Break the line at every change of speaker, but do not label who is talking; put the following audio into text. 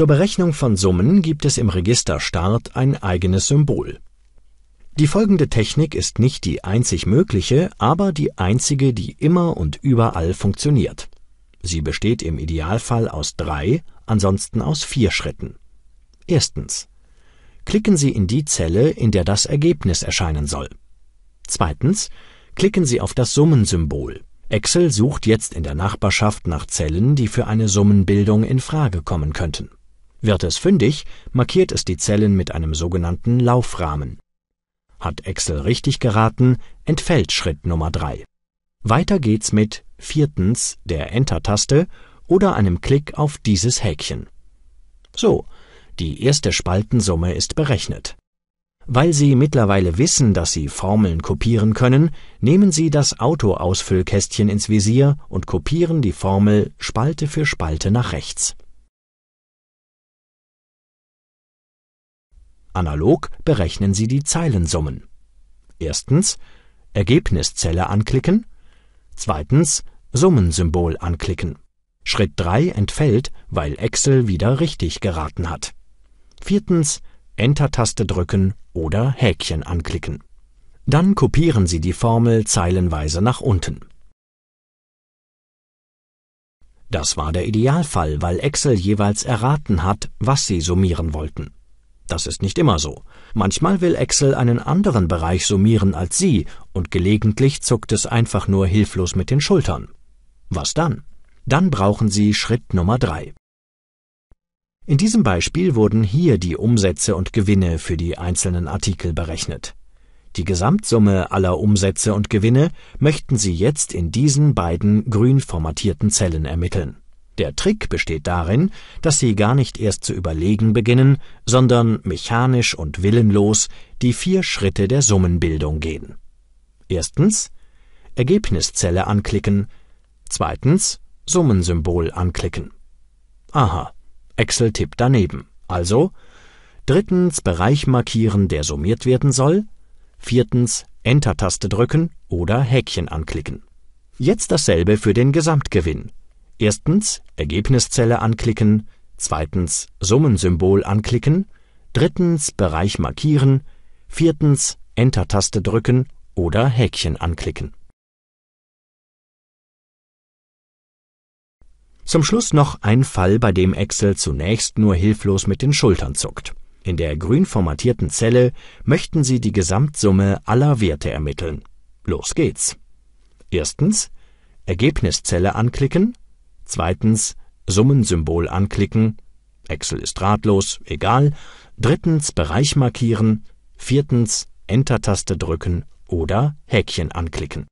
Zur Berechnung von Summen gibt es im Register Start ein eigenes Symbol. Die folgende Technik ist nicht die einzig mögliche, aber die einzige, die immer und überall funktioniert. Sie besteht im Idealfall aus drei, ansonsten aus vier Schritten. Erstens. Klicken Sie in die Zelle, in der das Ergebnis erscheinen soll. Zweitens. Klicken Sie auf das Summensymbol. Excel sucht jetzt in der Nachbarschaft nach Zellen, die für eine Summenbildung in Frage kommen könnten wird es fündig, markiert es die Zellen mit einem sogenannten Laufrahmen. Hat Excel richtig geraten, entfällt Schritt Nummer 3. Weiter geht's mit viertens der Enter-Taste oder einem Klick auf dieses Häkchen. So, die erste Spaltensumme ist berechnet. Weil Sie mittlerweile wissen, dass Sie Formeln kopieren können, nehmen Sie das Autoausfüllkästchen ins Visier und kopieren die Formel Spalte für Spalte nach rechts.
Analog berechnen Sie die
Zeilensummen. Erstens Ergebniszelle anklicken, zweitens Summensymbol anklicken. Schritt 3 entfällt, weil Excel wieder richtig geraten hat. Viertens Enter-Taste drücken oder Häkchen anklicken. Dann kopieren Sie die Formel zeilenweise nach unten.
Das war der Idealfall, weil Excel jeweils erraten
hat, was Sie summieren wollten das ist nicht immer so. Manchmal will Excel einen anderen Bereich summieren als Sie und gelegentlich zuckt es einfach nur hilflos mit den Schultern. Was dann? Dann brauchen Sie Schritt Nummer drei. In diesem Beispiel wurden hier die Umsätze und Gewinne für die einzelnen Artikel berechnet. Die Gesamtsumme aller Umsätze und Gewinne möchten Sie jetzt in diesen beiden grün formatierten Zellen ermitteln. Der Trick besteht darin, dass sie gar nicht erst zu überlegen beginnen, sondern mechanisch und willenlos die vier Schritte der Summenbildung gehen. Erstens Ergebniszelle anklicken, zweitens Summensymbol anklicken. Aha, Excel tipp daneben, also drittens Bereich markieren, der summiert werden soll, viertens Enter-Taste drücken oder Häkchen anklicken. Jetzt dasselbe für den Gesamtgewinn Erstens Ergebniszelle anklicken, zweitens Summensymbol anklicken, drittens Bereich markieren, viertens Enter-Taste drücken oder Häkchen anklicken. Zum Schluss noch ein Fall, bei dem Excel zunächst nur hilflos mit den Schultern zuckt. In der grün formatierten Zelle möchten Sie die Gesamtsumme aller Werte ermitteln. Los geht's. Erstens Ergebniszelle anklicken, zweitens Summensymbol anklicken (Excel ist drahtlos, egal), drittens Bereich markieren, viertens Enter-Taste drücken oder Häkchen anklicken